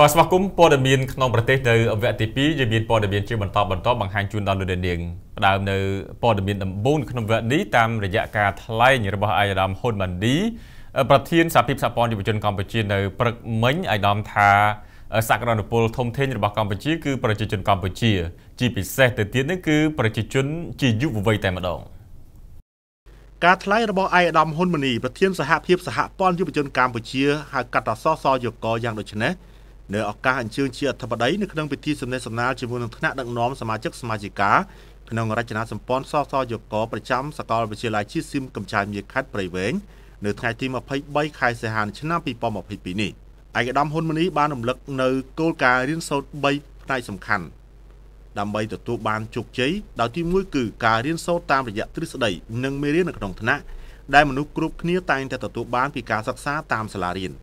បាទស្វាគមន៍ព័ត៌មានក្នុងប្រទេសនៅវគ្គទី2យើងមានព័ត៌មានជាបន្តបន្តបង្ហាញជូនដល់លោកនាងផ្ដើមនៅព័ត៌មានដំបូងក្នុងវគ្គនេះតាមរយៈការថ្លែងរបស់អាយដាមហ៊ុនម៉ាឌីប្រធានសាភិបសហព័ន្ធយុវជនកម្ពុជានៅព្រឹកមិញអាយដាមថា សក្តានុពលធំធេងរបស់កម្ពុជាគឺប្រជាជនកម្ពុជា ជាពិសេសទៅទៀតនេះគឺប្រជាជនជាយុវវ័យតែម្ដងការថ្លែងរបស់ឯកឧត្តមហ៊ុនម៉ាណីប្រធានសហភាពសហព័ន្ធយុវជនកម្ពុជាហៅកាត់តសសយកយ៉ាងដូចនេះនៅឱកាសអញ្ជើញជាអធិបតីនៅក្នុងពិធីសម្ដែងសម្ដាលជាមួយនឹងថ្នាក់ដឹកនាំសមាជិកសមាជិកា ក្នុងរចនាសម្ព័ន្ធសសយកប្រចាំសាកលវិទ្យាល័យជាតិស៊ីមកំចាយមាសខេត្តព្រៃវែងនៅថ្ងៃទី23ខែសីហាឆ្នាំ2022នេះឯកឧត្តមហ៊ុនម៉ាណីបានរំលឹកនៅគោលការណ៍រៀនសូត្រ3ផ្នែកសំខាន់ដើម្បីទទួលបានជោគជ័យដោយទីមួយគឺការរៀនសូត្រតាមរយៈទ្រឹស្ដីនិងមេរៀននៅក្នុងថ្នាក់ដែលមនុស្សគ្រប់គ្នាតែងតែទទួលបានពីការសិក្សាតាមសាលារៀន។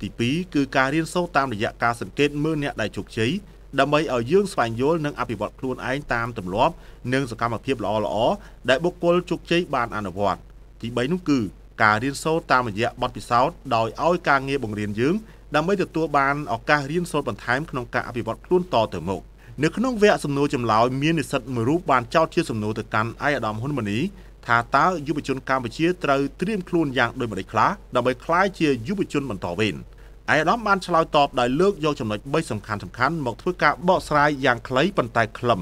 ទី2គឺការរៀនសូត្រតាមរយៈការសង្កេតមើលអ្នកដែលជោគជ័យដើម្បីឲ្យយើងស្វែងយល់និងអភិវឌ្ឍខ្លួនឯងតាមទម្លាប់ និងសកម្មភាពល្អល្អដែលបុគ្គលជោគជ័យបានអនុវត្តទី3នោះគឺការរៀនសូត្រតាមរយៈបទពិសោធន៍ដោយឲ្យការងារបង្រៀនយើងដើម្បីទទួលបានឱកាសរៀនសូត្របន្ថែមក្នុងការអភិវឌ្ឍខ្លួនតទៅមុខនៅក្នុងវគ្គសំណួរចម្លើយមាននិស្សិតមួយរូបបានចោទជាសំណួរទៅកាន់ឯកឧត្តមហ៊ុនម៉ាណីថាតើយុវជនកម្ពុជាត្រូវត្រៀមខ្លួនយ៉ាងដូចម្តេចខ្លះដើម្បីក្លាយជាយុវជនបន្តវេនឯកឧត្តមបានឆ្លើយតបដោយលើកយកចំណុច3សំខាន់សំខាន់មកធ្វើការបកស្រាយយ៉ាងខ្លីប៉ុន្តែខ្លឹម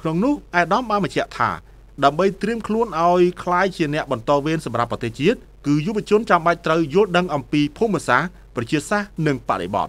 ក្នុងនោះឯកឧត្តមបានបញ្ជាក់ថា ដើម្បីត្រៀមខ្លួនឲ្យคล้ายជាអ្នកបន្តវេនសម្រាប់ប្រទេសជាតិគឺយុវជនចាំបាច់ត្រូវយល់ដឹង អំពីភូមិសាស្ត្រប្រជាសាស្ត្រនិងបរិបទ